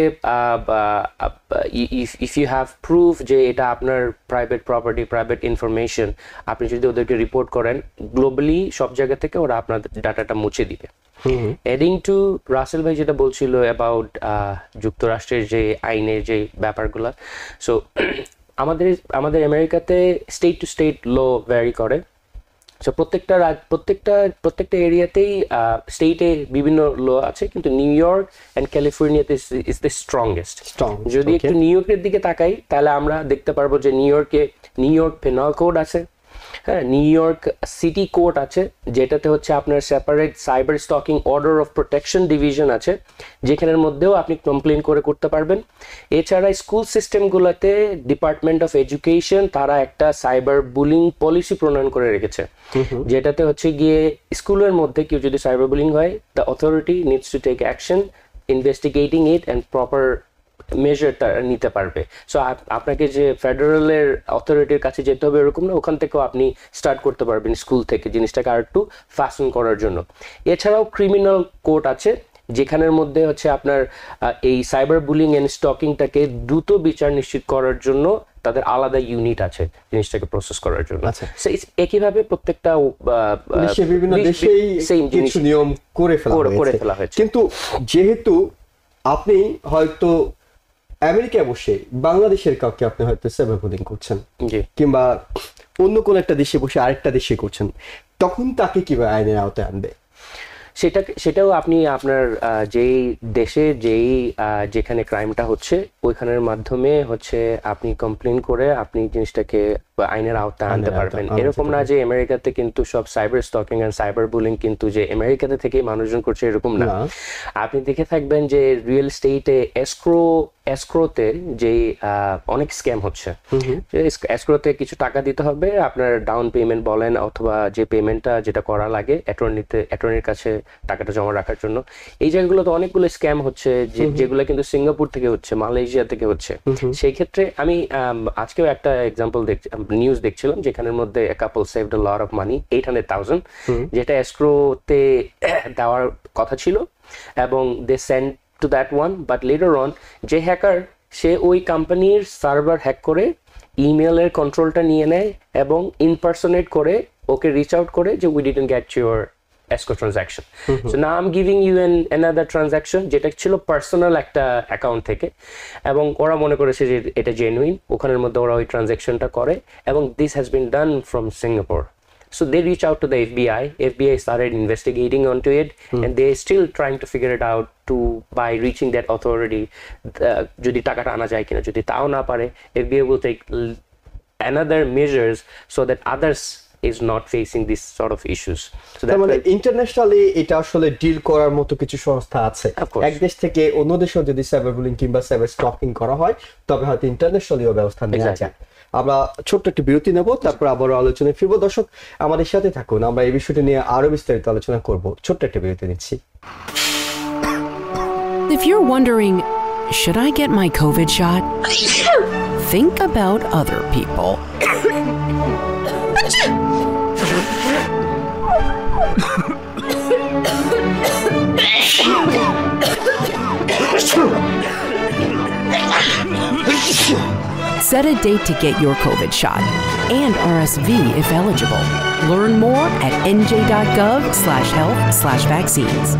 ইফ ইউ হ্যাভ প্রুফ যে এটা আপনার প্রাইভেট প্রপার্টি প্রাইভেট ইনফরমেশন আপনি যদি ওদেরকে রিপোর্ট করেন গ্লোবালি সব জায়গা থেকে ওরা আপনার ডাটাটা মুছে দিবে এডিং টু রাসেল ভাই যেটা বলছিল অ্যাবাউট যুক্তরাষ্ট্রের যে আইনের যে ব্যাপারগুলো সো আমাদের আমাদের আমেরিকাতে state to state law vary করে সো প্রত্যেকটা প্রত্যেকটা প্রত্যেকটা এরিয়াতেই স্টেটে বিভিন্ন লো আছে কিন্তু নিউ ইয়র্ক অ্যান্ড ক্যালিফোর্নিয়াতে ইজ দ্য স্ট্রংগেস্ট যদি একটু নিউ ইয়র্কের দিকে তাকাই তাহলে আমরা দেখতে পারবো যে নিউ ইয়র্কে নিউ ইয়র্ক ফেনাল কোড আছে হ্যাঁ নিউ ইয়র্ক সিটি কোর্ট আছে যেটাতে হচ্ছে আপনার separate cyber stalking order of protection division আছে যেখানের মধ্যেও আপনি কমপ্লেন করে করতে পারবেন এছাড়া স্কুল সিস্টেমগুলোতে ডিপার্টমেন্ট অফ এডুকেশন তারা একটা সাইবার বুলিং পলিসি প্রণয়ন করে রেখেছে যেটাতে হচ্ছে গিয়ে স্কুলের মধ্যে কেউ যদি সাইবার বুলিং হয় the authority needs to take action investigating it and proper মেজরটা নিতে পারবে সো আপনাকে যে ফেডারেলের অথরিটির কাছে যেতে হবে এরকম না ওখান থেকেও আপনি স্টার্ট করতে পারবেন স্কুল থেকে জিনিসটাকে আর একটু ফ্যাশন করার জন্য এছাড়াও ক্রিমিনাল কোর্ট আছে যেখানের মধ্যে হচ্ছে আপনার এই সাইবার বুলিং অ্যান্ড স্টকিংটাকে দ্রুত বিচার নিশ্চিত করার জন্য তাদের আলাদা ইউনিট আছে জিনিসটাকে প্রসেস করার জন্য আচ্ছা। একইভাবে প্রত্যেকটা বিভিন্ন দেশেই জিনিস নিয়ম করে করে ফেলা হয়েছে কিন্তু যেহেতু আপনি হয়তো আমেরিকায় বসে বাংলাদেশের কাউকে আপনি হয়তো সাইবার বোলিং করছেন কিংবা অন্য কোন একটা দেশে বসে আরেকটা দেশে করছেন তখন তাকে কিভাবে আইনের আওতায় আনবে সেটা সেটাও আপনি আপনার যেই দেশে যেই যেখানে ক্রাইমটা হচ্ছে ওইখানের মাধ্যমে হচ্ছে আপনি কমপ্লেন করে আপনি জিনিসটাকে আইনের আওতা আনতে পারবেন এরকম না যে আমেরিকাতে কিন্তু সব cyber stalking and cyber bullying কিন্তু যে আমেরিকাতে থেকেই মানুষজন করছে এরকম না আপনি দেখে থাকবেন যে রিয়েল স্টেটে এসক্রো এসক্রোতে যে অনেক স্ক্যাম হচ্ছে এসক্রোতে কিছু টাকা দিতে হবে আপনার ডাউন পেমেন্ট বলেন অথবা যে পেমেন্টটা যেটা করা লাগে অ্যাটর্নিতে অ্যাটর্নির কাছে টাকাটা জমা রাখার জন্য এই জায়গাগুলোতে অনেকগুলো স্ক্যাম হচ্ছে যে যেগুলো কিন্তু সিঙ্গাপুর থেকে হচ্ছে মালয়েশিয়া থেকে হচ্ছে সেই ক্ষেত্রে আমি আজকেও একটা এক্সাম্পল দেখছি নিউজ দেখছিলাম যেখানের মধ্যে couple save the lot of money eight hundred thousand যেটা অ্যাস্ট্রোতে দেওয়ার কথা ছিল এবং they send to that one but later on যে হ্যাকার সে ওই কোম্পানির সার্ভার হ্যাক করে ইমেলের কন্ট্রোলটা নিয়ে নেয় এবং ইনপার্সোনেট করে ওকে রিচ আউট করে যে we didn't get your escrow transaction so না I'm giving you an another transaction যেটা ছিল পার্সোনাল একটা অ্যাকাউন্ট থেকে এবং ওরা মনে করেছে যে এটা জেনুইন ওখানের মধ্যে ওরা ওই ট্রানজাকশনটা করে এবং this has been done from Singapore so they reach out to the FBI FBI started investigating on to it and they still trying to figure it out to by reaching that authority যদি টাকাটা আনা যায় কিনা যদি তাও না পারে FBI will take another measures so that others is not facing this sort of issues. So that মানে ইন্টারন্যাশনালি এটা আসলে ডিল করার মতো কিছু সংস্থা আছে এক দেশ থেকে অন্য দেশেও যদি সাইবার বুলিং কিংবা সাইবার স্টকিং করা হয় তবে হয়তো ইন্টারন্যাশনালিও ব্যবস্থা নেওয়া যায় আমরা ছোট্ট একটি বিরতি নেব তারপর আবারও আলোচনায় ফিরব দর্শক আমাদের সাথে থাকুন আমরা এই বিষয়টি নিয়ে আরো বিস্তারিত আলোচনা করব ছোট্ট একটি বিরতি নিচ্ছি If you're wondering, should I get my COVID shot? Think about other people. Set a date to get your COVID shot and RSV if eligible. Learn more at nj.gov slash health slash vaccines.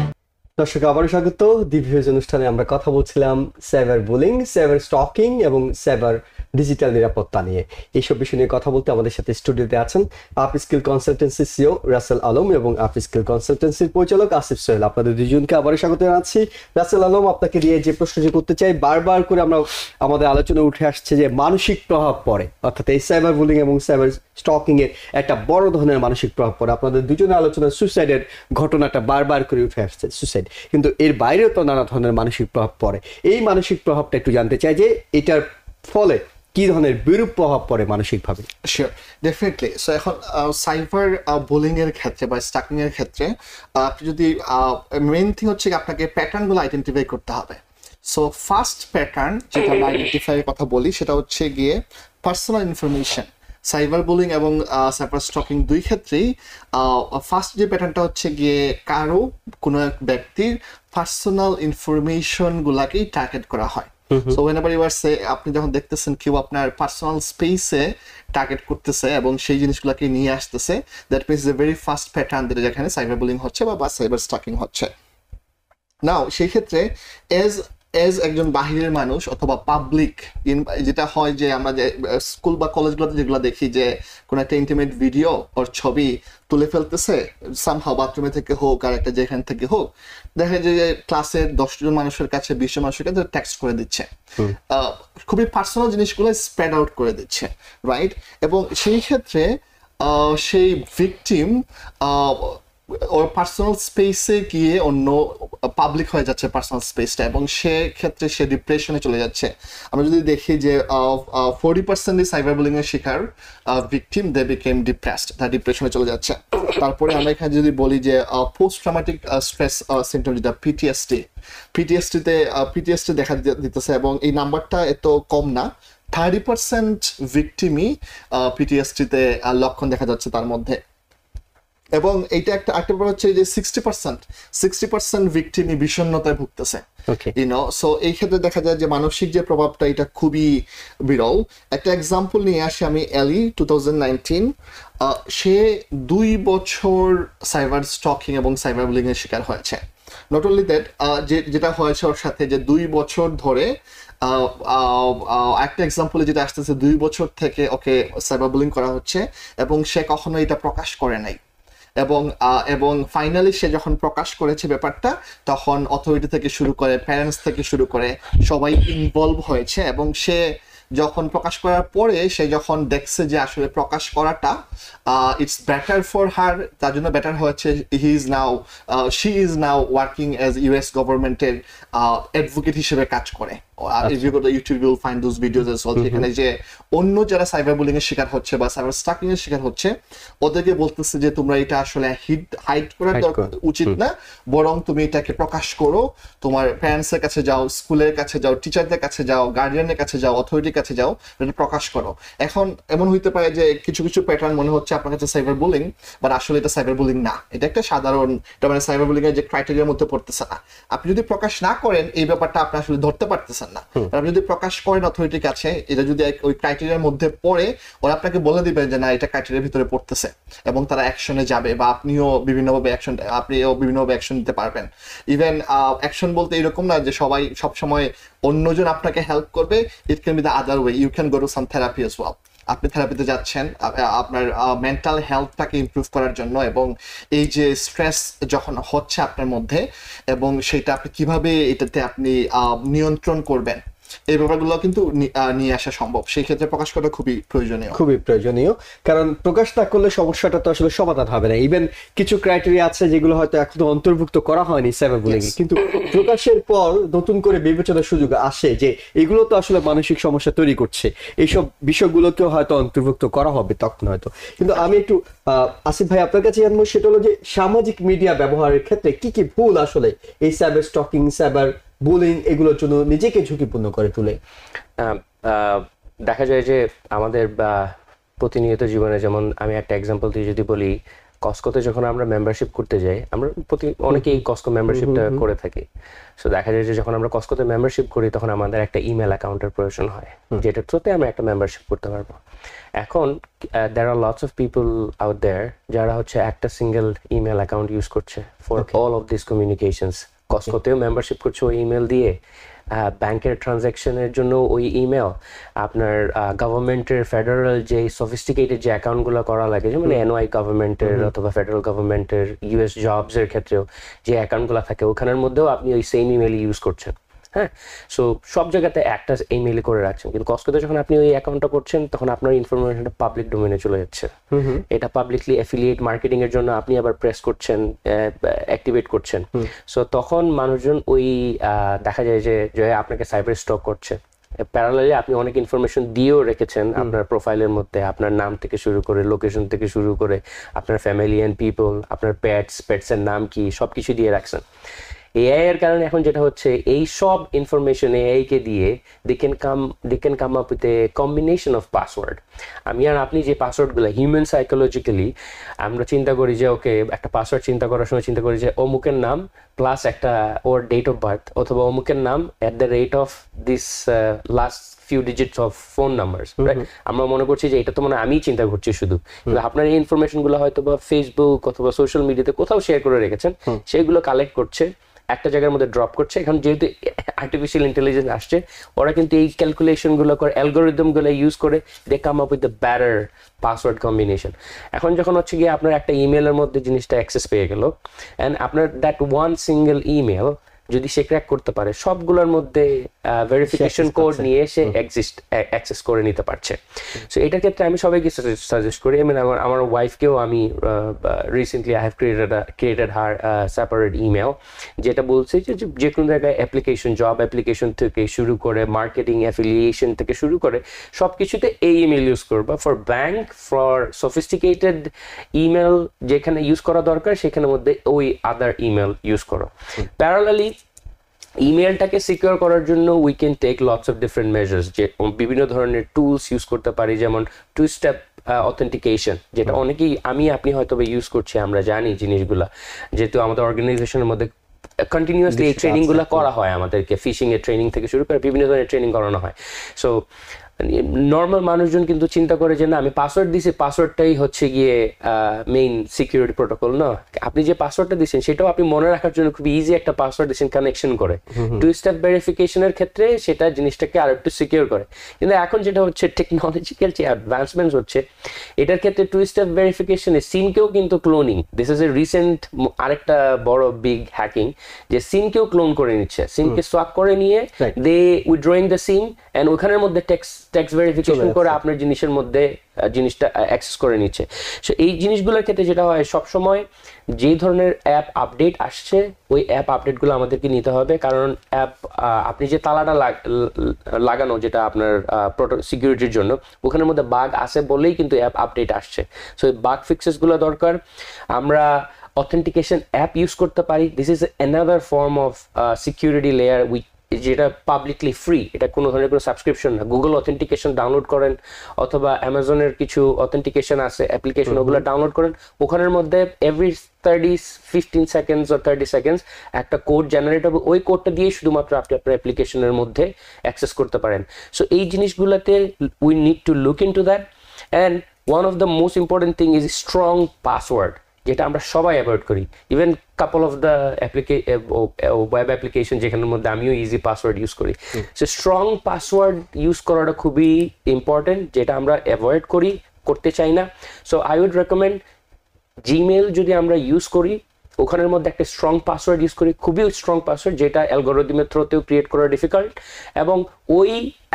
দর্শক আবারও স্বাগত দিভিউজ অনুষ্ঠানে আমরা কথা বলছিলাম cyber bullying cyber stalking এবং cyber digital নিরাপত্তা নিয়ে এইসব বিষয় নিয়ে কথা বলতে আমাদের সাথে স্টুডিওতে আছেন Upskill consultancy CEO Rasel Alam এবং আপ স্কিল কনসালটেন্সির পরিচালক আসিফ সোহেল আপনাদের দুজনকে আবারও স্বাগত জানাচ্ছি রাসেল আলম আপনাকে দিয়ে যে প্রশ্নটি করতে চাই বারবার করে আমরা আমাদের আলোচনা উঠে আসছে যে মানসিক প্রভাব পড়ে অর্থাৎ এই সাইবার বুলিং এবং সাইবার স্টকিং এর একটা বড় ধরনের মানসিক প্রভাব পড়ে আপনাদের দুজনের আলোচনা সুসাইডের ঘটনাটা বারবার করে উঠে আসছে সুসাইড কিন্তু এর বাইরেও তো নানা ধরনের মানসিক প্রভাব পড়ে এই মানসিক প্রভাবটা একটু জানতে চাই যে এটার ফলে কি ধরনের বিরূপ প্রভাব পড়ে মানসিকভাবে শিওর ডেফিনেটলি সো এখন সাইবার বোলিং এর ক্ষেত্রে বা স্টাকিং এর ক্ষেত্রে আপনি যদি মেন থিং হচ্ছে আপনাকে প্যাটার্নগুলো আইডেন্টিফাই করতে হবে সো ফার্স্ট প্যাটার্ন যেটা আমরা আইডেন্টিফাইয়ের কথা বলি সেটা হচ্ছে গিয়ে পার্সোনাল ইনফরমেশন সাইবার বুলিং এবং সাইবার স্টকিং দুই ক্ষেত্রেই ফার্স্ট যে প্যাটার্নটা হচ্ছে গিয়ে কারো কোনো এক ব্যক্তির পার্সোনাল ইনফরমেশনগুলাকেই টার্গেট করা হয় সো ওয়েনেভার ইউ সে আপনি যখন দেখতেছেন কেউ আপনার পার্সোনাল স্পেসে টার্গেট করতেছে এবং সেই জিনিসগুলোকে নিয়ে আসতেছে that means a very fast pattern যেখানে সাইবার বুলিং হচ্ছে বা সাইবার স্টকিং হচ্ছে নাও সেই ক্ষেত্রে এজ এজ একজন বাহিরের মানুষ অথবা পাবলিক যেটা হয় যে আমরা যে স্কুল বা কলেজগুলোতে যেগুলো দেখি যে কোনো একটা ইন্টিমেট ভিডিও ওর ছবি তুলে ফেলতেছে সামহাও বাথরুমে থেকে হোক আর একটা যেখান থেকে হোক দেখা যায় যে ক্লাসের দশজন মানুষের কাছে বিশ মানুষের কাছে ট্যাক্স করে দিচ্ছে খুবই পার্সোনাল জিনিসগুলো স্প্রেড আউট করে দিচ্ছে রাইট এবং সেই ক্ষেত্রে সেই ভিকটিম পার্সোনাল স্পেসে গিয়ে অন্য পাবলিক হয়ে যাচ্ছে পার্সোনাল স্পেসটা এবং সে ক্ষেত্রে সে ডিপ্রেশনে চলে যাচ্ছে আমরা যদি দেখি যে ফোর্টি পার্সেন্টই সাইবার বুলিংয়ের শিকার ভিকটিম দে বিকেম ডিপ্রেসড তার ডিপ্রেশনে চলে যাচ্ছে তারপরে আমরা এখানে যদি বলি যে পোস্ট ট্রামাটিক স্ট্রেস সিমটম যেটা পিটিএসটি পিটিএসটিতে পিটিএসটি দেখা দিতেছে এবং এই নাম্বারটা এত কম না থার্টি পার্সেন্ট ভিকটিমই পিটিএসটিতে লক্ষণ দেখা যাচ্ছে তার মধ্যে এবং এইটা একটা একটা ব্যাপার হচ্ছে যে সিক্সটি পার্সেন্ট সিক্সটি পার্সেন্ট ভিকটিমই বিষণ্ণতায় ভুগতেছে ইউনো সো এই ক্ষেত্রে দেখা যায় যে মানসিক যে প্রভাবটা এটা খুবই বিরল একটা এক্সাম্পল নিয়ে আসি আমি অ্যালি টু সে দুই বছর সাইবার স্টকিং এবং সাইবার এর শিকার হয়েছে নট অনলি দ্যাট যেটা হয়েছে ওর সাথে যে দুই বছর ধরে একটা এক্সাম্পলে যেটা আসতেছে দুই বছর থেকে ওকে সাইবার বুলিং করা হচ্ছে এবং সে কখনো এটা প্রকাশ করে নাই এবং এবং ফাইনালি সে যখন প্রকাশ করেছে ব্যাপারটা তখন অথরিটি থেকে শুরু করে প্যারেন্টস থেকে শুরু করে সবাই ইনভলভ হয়েছে এবং সে যখন প্রকাশ করার পরে সে যখন দেখছে যে আসলে প্রকাশ করাটা ইটস বেটার ফর হার তার জন্য বেটার হয়েছে he is now she is now working as US গভর্নমেন্টের অ্যাডভোকেট হিসেবে কাজ করে Uh, if you go to YouTube you'll find those videos as well সেখানে mm-hmm. যে অন্য যারা সাইবার বুলিং এর শিকার হচ্ছে বা সাইবার স্টাকিং এর শিকার হচ্ছে ওদেরকে বলতেছে যে তোমরা এটা আসলে হাইড করা উচিত না বরং তুমি এটাকে প্রকাশ করো তোমার প্যারেন্টস এর কাছে যাও স্কুলের কাছে যাও টিচারদের কাছে যাও গার্ডিয়ানের কাছে যাও অথরিটির কাছে যাও এটা প্রকাশ করো এখন এমন হইতে পারে যে কিছু কিছু প্যাটার্ন মনে হচ্ছে আপনার কাছে সাইবার বুলিং বাট আসলে এটা সাইবার বুলিং না এটা একটা সাধারণ এটা মানে সাইবার বুলিং এর যে ক্রাইটেরিয়ার মধ্যে পড়তেছে না আপনি যদি প্রকাশ না করেন এই ব্যাপারটা আপনি আসলে ধরতে পারতেছেন পারছেন না আপনি যদি প্রকাশ করেন অথরিটির কাছে এটা যদি ওই ক্রাইটেরিয়ার মধ্যে পড়ে ওরা আপনাকে বলে দিবে যে না এটা ক্রাইটেরিয়ার ভিতরে পড়তেছে এবং তারা অ্যাকশনে যাবে বা আপনিও বিভিন্নভাবে অ্যাকশন আপনিও বিভিন্নভাবে অ্যাকশন নিতে পারবেন ইভেন অ্যাকশন বলতে এরকম না যে সবাই সবসময় অন্যজন আপনাকে হেল্প করবে it can be the other way you can go to some therapy as well আপনি থেরাপিতে যাচ্ছেন আপনার মেন্টাল হেলথটাকে ইম্প্রুভ করার জন্য এবং এই যে স্ট্রেস যখন হচ্ছে আপনার মধ্যে এবং সেটা আপনি কিভাবে এটাতে আপনি নিয়ন্ত্রণ করবেন এই ব্যাপারগুলো কিন্তু নিয়ে আসা সম্ভব সেই ক্ষেত্রে প্রকাশ করা খুবই প্রয়োজনীয় খুবই প্রয়োজনীয় কারণ প্রকাশ না করলে সমস্যাটা তো আসলে সমাধান হবে না ইভেন কিছু ক্রাইটেরিয়া আছে যেগুলো হয়তো এখনো অন্তর্ভুক্ত করা হয়নি সেভেন বুলিংয়ে কিন্তু প্রকাশের পর নতুন করে বিবেচনার সুযোগ আসে যে এগুলো তো আসলে মানসিক সমস্যা তৈরি করছে এইসব বিষয়গুলোকেও হয়তো অন্তর্ভুক্ত করা হবে তখন হয়তো কিন্তু আমি একটু আসিফ ভাই আপনার কাছে জানবো সেটা হলো যে সামাজিক মিডিয়া ব্যবহারের ক্ষেত্রে কি কি ভুল আসলে এই সাইবার স্টকিং সাইবার বুলিং এগুলোর জন্য নিজেকে ঝুঁকিপূর্ণ করে তুলে দেখা যায় যে আমাদের বা প্রতিনিয়ত জীবনে যেমন আমি একটা এক্সাম্পল দিয়ে যদি বলি কস্কোতে যখন আমরা মেম্বারশিপ করতে যাই আমরা প্রতি অনেকেই কস্কো মেম্বারশিপটা করে থাকি সো দেখা যায় যে যখন আমরা কসকোতে মেম্বারশিপ করি তখন আমাদের একটা ইমেল অ্যাকাউন্টের প্রয়োজন হয় যেটার থ্রুতে আমরা একটা মেম্বারশিপ করতে পারবো এখন there are lots of people out there যারা হচ্ছে একটা সিঙ্গেল ইমেল অ্যাকাউন্ট ইউজ করছে for all of this communications কস্কোতেও মেম্বারশিপ করছে ওই ইমেল দিয়ে ব্যাংকের ট্রানজ্যাকশনের জন্য ওই ইমেল আপনার গভর্নমেন্টের ফেডারেল যে সফিস্টিকেটেড যে অ্যাকাউন্টগুলো করা লাগে যেমন এনওয়াই গভর্নমেন্টের অথবা ফেডারেল গভর্নমেন্টের ইউএস জবসের ক্ষেত্রেও যে অ্যাকাউন্টগুলো থাকে ওখানের মধ্যেও আপনি ওই সেম ইমেল ইউজ করছেন হ্যাঁ সো সব জায়গাতে একটা ইমেইলে করে রাখছেন কিন্তু কস্কোতে যখন আপনি ওই অ্যাকাউন্টটা করছেন তখন আপনার ইনফরমেশনটা পাবলিক ডোমেনে চলে যাচ্ছে এটা পাবলিকলি অ্যাফিলিয়েট মার্কেটিং এর জন্য আপনি আবার প্রেস করছেন অ্যাক্টিভেট করছেন সো তখন মানুষজন ওই দেখা যায় যে আপনাকে সাইবার স্টক করছে প্যারালালি আপনি অনেক ইনফরমেশন দিয়েও রেখেছেন আপনার প্রোফাইলের মধ্যে আপনার নাম থেকে শুরু করে লোকেশন থেকে শুরু করে আপনার ফ্যামিলি অ্যান্ড পিপল আপনার প্যাটস প্যাটসের নাম কি সব কিছু দিয়ে রাখছেন এআই এর কারণে এখন যেটা হচ্ছে এই সব ইনফরমেশন এআই কে দিয়ে they can come they can come up with a combination of password আমি আর আপনি যে পাসওয়ার্ডগুলো হিউম্যান সাইকোলজিক্যালি আমরা চিন্তা করি যে ওকে একটা পাসওয়ার্ড চিন্তা করার সময় চিন্তা করি যে অমুকের নাম প্লাস একটা ওর ডেট অফ বার্থ অথবা অমুকের নাম at the rate of this last few digits of phone number আমরা মনে করছি যে এটা তো মানে আমি চিন্তা করছি শুধু আপনার এই ইনফরমেশনগুলো হয়তো বা ফেসবুক অথবা সোশ্যাল মিডিয়াতে কোথাও শেয়ার করে রেখেছেন সেগুলো কালেক্ট করছে একটা জায়গার মধ্যে ড্রপ করছে এখন যেহেতু আর্টিফিশিয়াল ইন্টেলিজেন্স আসছে ওরা কিন্তু এই ক্যালকুলেশনগুলো করে অ্যালগোরিদমগুলো ইউজ করে they come up with the bearer password combination এখন যখন হচ্ছে গিয়ে আপনার একটা ইমেলের মধ্যে জিনিসটা অ্যাক্সেস পেয়ে গেল অ্যান্ড আপনার দ্যাট ওয়ান সিঙ্গেল ইমেল যদি সে ক্র্যাক করতে পারে সবগুলোর মধ্যে ভেরিফিকেশন কোড নিয়ে সে এক্সিস্ট অ্যাক্সেস করে নিতে পারছে সো এটার ক্ষেত্রে আমি সবাইকে সাজেস্ট করি আমি আমার আমার ওয়াইফকেও আমি recently I have created created her separate email যেটা বলছে যে যে কোনো জায়গায় অ্যাপ্লিকেশন জব অ্যাপ্লিকেশন থেকে শুরু করে মার্কেটিং অ্যাফিলিয়েশন থেকে শুরু করে সব কিছুতে এই ইমেল ইউজ করবা for bank for sophisticated email যেখানে ইউজ করা দরকার সেখানের মধ্যে ওই আদার ইমেল ইউজ করো প্যারালালি ইমেলটাকে সিকিউর করার জন্য we can take lots of different measures যে বিভিন্ন ধরনের টুলস ইউজ করতে পারি যেমন টু স্টেপ অথেন্টিকেশন যেটা অনেকেই আমি আপনি হয়তো ইউজ করছি আমরা জানি জিনিসগুলা যেহেতু আমাদের অর্গানাইজেশনের মধ্যে কন্টিনিউয়াসলি এই ট্রেনিংগুলো করা হয় আমাদেরকে ফিশিংয়ের ট্রেনিং থেকে শুরু করে বিভিন্ন ধরনের ট্রেনিং করানো হয় সো নর্মাল মানুষজন কিন্তু চিন্তা করে যে না আমি পাসওয়ার্ড দিছি পাসওয়ার্ডটাই হচ্ছে গিয়ে মেইন সিকিউরিটি প্রোটোকল না আপনি যে পাসওয়ার্ডটা দিচ্ছেন সেটাও আপনি মনে রাখার জন্য খুব ইজি একটা পাসওয়ার্ড দিচ্ছেন কানেকশন করে টু স্টেপ ভেরিফিকেশনের ক্ষেত্রে সেটা জিনিসটাকে আরো একটু সিকিউর করে কিন্তু এখন যেটা হচ্ছে টেকনোলজিক্যাল যে অ্যাডভান্সমেন্ট হচ্ছে এটার ক্ষেত্রে টু স্টেপ ভেরিফিকেশনে সিমকেও কিন্তু cloning this is a recent আরেকটা বড় বিগ হ্যাকিং যে সিমকেও ক্লোন করে নিচ্ছে সিমকে সোয়াপ করে নিয়ে দে উইড্রয়িং দ্য সিম অ্যান্ড ওখানের মধ্যে টেক্সট ট্যাক্স ভেরিফিকেশন করে আপনার জিনিসের মধ্যে জিনিসটা অ্যাক্সেস করে নিচ্ছে সো এই জিনিসগুলোর ক্ষেত্রে যেটা হয় সবসময় যে ধরনের অ্যাপ আপডেট আসছে ওই অ্যাপ আপডেটগুলো আমাদেরকে নিতে হবে কারণ অ্যাপ আপনি যে তালাটা লাগানো যেটা আপনার সিকিউরিটির জন্য ওখানের মধ্যে বাঘ আছে বলেই কিন্তু অ্যাপ আপডেট আসছে সো বাঘ বাগ ফিক্সেসগুলো দরকার আমরা অথেন্টিকেশন অ্যাপ ইউজ করতে পারি this is another form of security layer with যেটা পাবলিকলি ফ্রি এটা কোনো ধরনের কোনো সাবস্ক্রিপশন না গুগল অথেন্টিকেশন ডাউনলোড করেন অথবা অ্যামাজনের কিছু অথেন্টিকেশন আছে অ্যাপ্লিকেশন ওগুলো ডাউনলোড করেন ওখানের মধ্যে every thirty fifteen seconds or thirty seconds একটা কোড জেনারেট হবে ওই কোডটা দিয়েই শুধুমাত্র আপনি আপনার অ্যাপ্লিকেশনের মধ্যে অ্যাক্সেস করতে পারেন সো এই জিনিসগুলোতে we need to look into that and one of the most important thing is strong password যেটা আমরা সবাই অ্যাভয়েড করি even couple of the web application যেখানের মধ্যে আমিও ইজি পাসওয়ার্ড ইউজ করি সো স্ট্রং পাসওয়ার্ড ইউজ করাটা খুবই ইম্পর্টেন্ট যেটা আমরা অ্যাভয়েড করি করতে চাই না so I would recommend Gmail যদি আমরা ইউজ করি ওখানের মধ্যে একটা স্ট্রং পাসওয়ার্ড ইউজ করি খুবই স্ট্রং পাসওয়ার্ড যেটা অ্যালগোরিদমের থ্রোতেও ক্রিয়েট করা ডিফিকাল্ট এবং ওই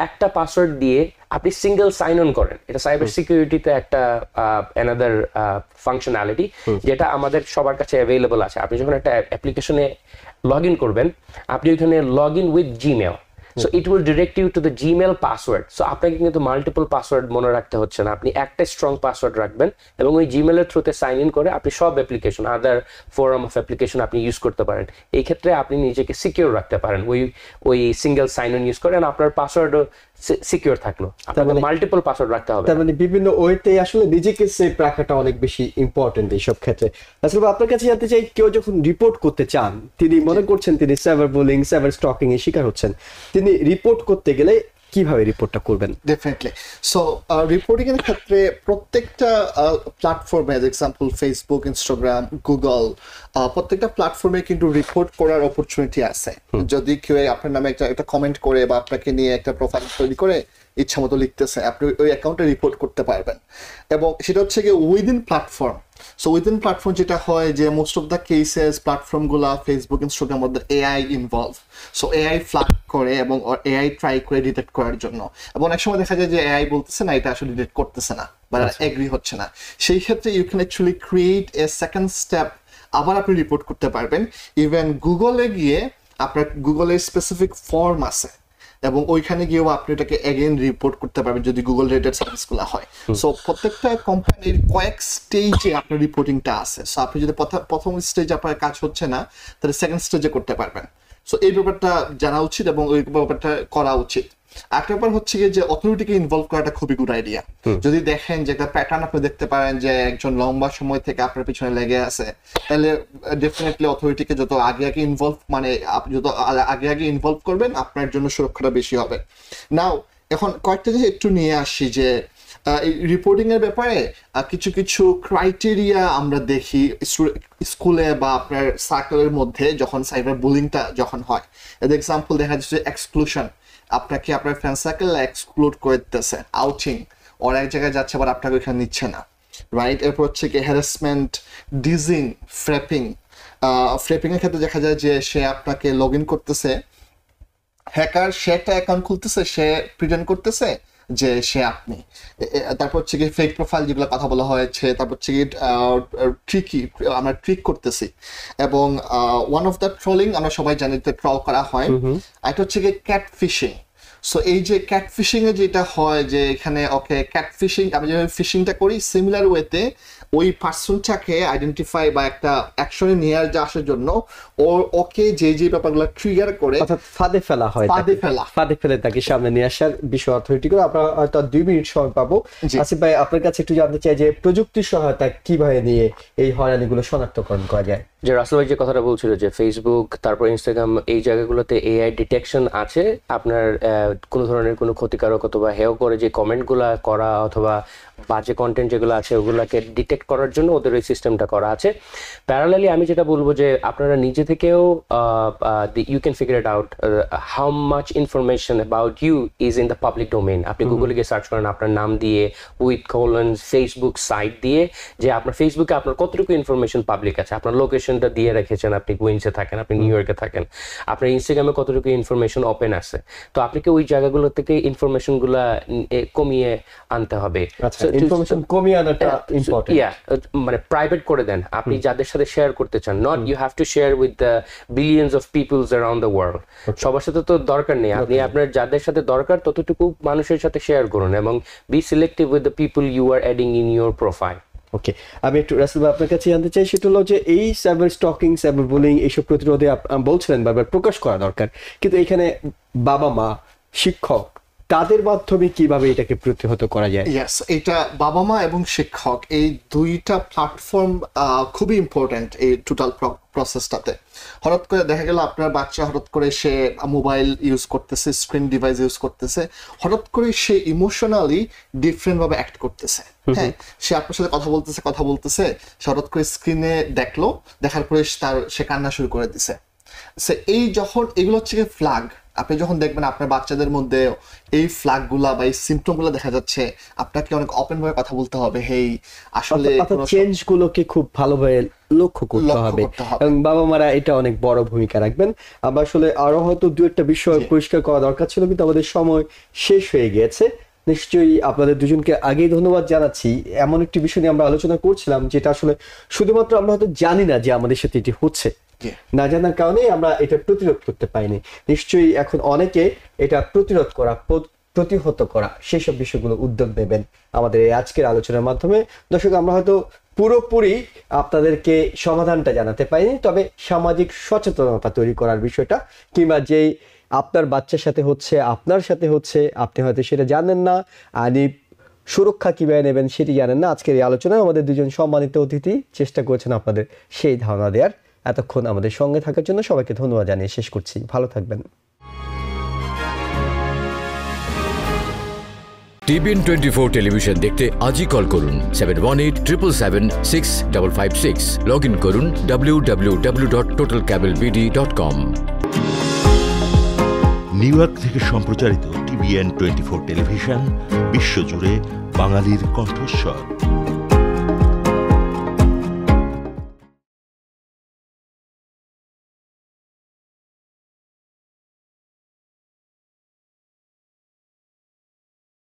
একটা পাসওয়ার্ড দিয়ে আপনি সিঙ্গেল সাইন অন করেন এটা সাইবার সিকিউরিটিতে একটা অ্যানাদার ফাংশনালিটি যেটা আমাদের সবার কাছে অ্যাভেলেবল আছে আপনি যখন একটা অ্যাপ্লিকেশনে লগ ইন করবেন আপনি ওইখানে log in with Gmail so it will direct you to the Gmail password so আপনাকে কিন্তু মাল্টিপল পাসওয়ার্ড মনে রাখতে হচ্ছে না আপনি একটা স্ট্রং পাসওয়ার্ড রাখবেন এবং ওই জিমেলের থ্রুতে সাইন ইন করে আপনি সব application other forum of application আপনি ইউজ করতে পারেন এই ক্ষেত্রে আপনি নিজেকে সিকিউর রাখতে পারেন ওই ওই সিঙ্গেল সাইন ইন ইউজ করেন আপনার পাসওয়ার্ডও সিকিউর থাকলো আচ্ছা, মাল্টিপল মানে পাসওয়ার্ড রাখতে হবে তার মানে বিভিন্ন ওয়েতে আসলে নিজেকে সেফ রাখাটা অনেক বেশি ইম্পর্টেন্ট এইসব ক্ষেত্রে আসলে আচ্ছা, আপনার কাছে জানতে চাই কেউ যখন রিপোর্ট করতে চান তিনি মনে করছেন তিনি সাইবার বুলিং সাইবার স্টকিং এর শিকার হচ্ছেন তিনি রিপোর্ট করতে গেলে কিভাবে রিপোর্টটা করবেন ডেফিনেটলি সো রিপোর্টিং এর ক্ষেত্রে প্রত্যেকটা প্ল্যাটফর্মে এক্সাম্পল ফেসবুক ইনস্টাগ্রাম গুগল প্রত্যেকটা প্ল্যাটফর্মে কিন্তু রিপোর্ট করার অপরচুনিটি আছে যদি কেউ আপনার নামে একটা একটা কমেন্ট করে বা আপনাকে নিয়ে একটা প্রোফাইল তৈরি করে ইচ্ছা মতো লিখতেছেন আপনি ওই অ্যাকাউন্টে রিপোর্ট করতে পারবেন এবং সেটা হচ্ছে গিয়ে within platform so within platform যেটা হয় যে মোস্ট অফ দ্য কেসেস প্ল্যাটফর্মগুলো ফেসবুক ইনস্টাগ্রাম মধ্যে AI involve so AI flag করে এবং এআই ট্রাই করে ডিটেক্ট করার জন্য এবং অনেক সময় দেখা যায় যে এআই বলতেছে না এটা আসলে ডিটেক্ট করতেছে না বা এগ্রি আচ্ছা। হচ্ছে না সেই ক্ষেত্রে you can actually create a second step আবার আপনি রিপোর্ট করতে পারবেন ইভেন গুগলে গিয়ে আপনার গুগলের স্পেসিফিক ফর্ম আছে এবং ওইখানে গিয়েও আপনি ওটাকে এগেইন রিপোর্ট করতে পারবেন যদি গুগল রেটেড সার্ভিসগুলো হয় সো প্রত্যেকটা কোম্পানির কয়েক স্টেজে আপনার রিপোর্টিংটা আছে সো আপনি যদি প্রথম স্টেজে আপনার কাজ হচ্ছে না তাহলে সেকেন্ড স্টেজে করতে পারবেন সো এই ব্যাপারটা জানা উচিত এবং ওই ব্যাপারটা করা উচিত আর ব্যাপার হচ্ছে কি যে অথরিটিকে ইনভলভ করাটা খুবই গুড আইডিয়া যদি দেখেন যে একটা প্যাটার্ন আপনি দেখতে পারেন যে একজন লম্বা সময় থেকে আপনার পিছনে লেগে আছে তাহলে ডেফিনেটলি অথরিটিকে যত আগে আগে ইনভলভ মানে আপনি যত আগে আগে ইনভলভ করবেন আপনার জন্য সুরক্ষাটা বেশি হবে নাও এখন কয়েকটা জিনিস একটু নিয়ে আসি যে রিপোর্টিং এর ব্যাপারে কিছু কিছু ক্রাইটেরিয়া আমরা দেখি স্কুলে বা আপনার সার্কেলের মধ্যে যখন সাইবার বুলিংটা যখন হয় এদের এক্সাম্পল দেখা যাচ্ছে এক্সক্লুশন আপনাকে আপনার ফ্রেন্ড সার্কেল এক্সক্লুড করে দিতেছে আউটিং ওর এক জায়গায় যাচ্ছে আবার আপনাকে ওইখানে নিচ্ছে না রাইট এরপর হচ্ছে কি হ্যারাসমেন্ট ডিজিং ফ্রেপিং ফ্রেপিংয়ের ক্ষেত্রে দেখা যায় যে সে আপনাকে লগ ইন করতেছে হ্যাকার সে একটা অ্যাকাউন্ট খুলতেছে সে প্রিটেন্ড করতেছে যে সে আপনি তারপর হচ্ছে কি ফেক প্রোফাইল যেগুলো কথা বলা হয়েছে তারপর হচ্ছে কি ট্রিকি আমরা ট্রিক করতেছি এবং ওয়ান অফ দ্য ট্রলিং আমরা সবাই জানি যে ট্রল করা হয় আরেকটা হচ্ছে কি ক্যাট ফিশিং সো এই যে ক্যাটফিশিং এ যেটা হয় যে এখানে ওকে ক্যাটফিশিং আমি যেভাবে ফিশিংটা করি সিমিলার ওয়েতে ওই পার্সনটাকে আইডেন্টিফাই বা একটা অ্যাকশনে নিয়ে আসার জন্য ও ওকে যে যে ব্যাপারগুলো ট্রিগার করে অর্থাৎ ফাঁদে ফেলা হয় ফাঁদে ফেলা ফাঁদে ফেলে তাকে সামনে নিয়ে আসার বিষয় অর্থনীতি করে আপনার হয়তো দুই মিনিট সময় পাবো আসিফ ভাই আপনার কাছে একটু জানতে চাই যে প্রযুক্তির সহায়তা কিভাবে নিয়ে এই হয়রানিগুলো শনাক্তকরণ করা যায় যে রাসেল ভাই যে কথাটা বলছিল যে ফেসবুক তারপর ইনস্টাগ্রাম এই জায়গাগুলোতে এআই ডিটেকশন আছে আপনার কোনো ধরনের কোনো ক্ষতিকারক অথবা হেও করে যে কমেন্টগুলো করা অথবা বাজে কন্টেন্ট যেগুলো আছে ওগুলোকে ডিটেক্ট সেট করার জন্য ওদের ওই সিস্টেমটা করা আছে প্যারালালি আমি যেটা বলবো যে আপনারা নিজে থেকেও you can figure it out how much information about you is in the public domain আপনি গুগলে গিয়ে সার্চ করেন আপনার নাম দিয়ে উইথ কোলন ফেসবুক সাইট দিয়ে যে আপনার ফেসবুকে আপনার কতটুকু ইনফরমেশন পাবলিক আছে আপনার লোকেশনটা দিয়ে রেখেছেন আপনি কুইন্সে থাকেন আপনি নিউ ইয়র্কে থাকেন আপনার ইনস্টাগ্রামে কতটুকু ইনফরমেশন ওপেন আছে তো আপনাকে ওই জায়গাগুলো থেকে ইনফরমেশনগুলো কমিয়ে আনতে হবে ইনফরমেশন আচ্ছা, কমিয়ে আনাটা ইম্পর্টেন্ট ইয়া Uh, মানে প্রাইভেট করে দেন আপনি যাদের সাথে শেয়ার করতে চান not you have to share with the billions of peoples around the world সবার সাথে তো দরকার নেই আপনি আপনার যাদের সাথে দরকার ততটুকু মানুষের সাথে শেয়ার করুন এবং be selective with the people you are adding in your profile okay আমি একটু রাসেল ভাই আপনার কাছে জানতে চাই সেটা হলো যে এই সাইবার স্টকিং সাইবার বুলিং এইসব প্রতিরোধে বলছিলেন বারবার প্রকাশ করা দরকার কিন্তু এখানে বাবা মা শিক্ষক তাদের মাধ্যমে কিভাবে এটাকে প্রতিহত করা যায় ইয়েস এটা বাবা মা এবং শিক্ষক এই দুইটা প্ল্যাটফর্ম খুবই ইম্পর্ট্যান্ট এই টোটাল প্রসেসটাতে হঠাৎ করে দেখা গেল আপনার বাচ্চা হঠাৎ করে সে মোবাইল ইউজ করতেছে স্ক্রিন ডিভাইস ইউজ করতেছে হঠাৎ করে সে ইমোশনালি ডিফারেন্ট ভাবে অ্যাক্ট করতেছে হ্যাঁ সে আপনার সাথে কথা বলতেছে কথা বলতেছে সে হঠাৎ করে স্ক্রিনে দেখলো দেখার পরে তার সে কান্না শুরু করে দিছে এই যখন এগুলো হচ্ছে ফ্ল্যাগ আপনি যখন দেখবেন আপনার বাচ্চাদের মধ্যে এই ফ্ল্যাগগুলা বা এই সিমটমগুলো দেখা যাচ্ছে আপনাকে অনেক ওপেন ভাবে কথা বলতে হবে হেই আসলে চেঞ্জ গুলোকে খুব ভালোভাবে লক্ষ্য করতে হবে এবং বাবা মারা এটা অনেক বড় ভূমিকা রাখবেন আমরা আসলে আরো হয়তো দু একটা বিষয় পরিষ্কার করা দরকার ছিল কিন্তু আমাদের সময় শেষ হয়ে গিয়েছে নিশ্চয়ই আপনাদের দুজনকে আগেই ধন্যবাদ জানাচ্ছি এমন একটি বিষয় নিয়ে আমরা আলোচনা করছিলাম যেটা আসলে শুধুমাত্র আমরা হয়তো জানি না যে আমাদের সাথে এটি হচ্ছে না জানার কারণে আমরা এটা প্রতিরোধ করতে পারিনি নিশ্চয়ই এখন অনেকে এটা প্রতিরোধ করা প্রতিহত করা সেসব বিষয়গুলো উদ্যোগ নেবেন আমাদের এই আজকের আলোচনার মাধ্যমে দর্শক আমরা হয়তো পুরোপুরি আপনাদেরকে সমাধানটা জানাতে পারিনি তবে সামাজিক সচেতনতা তৈরি করার বিষয়টা কিংবা যেই আপনার বাচ্চার সাথে হচ্ছে আপনার সাথে হচ্ছে আপনি হয়তো সেটা জানেন না আনি সুরক্ষা কীভাবে নেবেন সেটি জানেন না আজকের এই আলোচনায় আমাদের দুজন সম্মানিত অতিথি চেষ্টা করেছেন আপনাদের সেই ধারণা দেওয়ার এতক্ষণ আমাদের সঙ্গে থাকার জন্য সবাইকে ধন্যবাদ জানিয়ে শেষ করছি ভালো থাকবেন টিভিএন টোয়েন্টি ফোর টেলিভিশন দেখতে আজই কল করুন seven one eight triple seven six double five six log in করুন W W W dot total cable BD dot com New York থেকে সম্প্রচারিত টিভিএন টোয়েন্টি ফোর টেলিভিশন বিশ্বজুড়ে বাঙালির কণ্ঠস্বর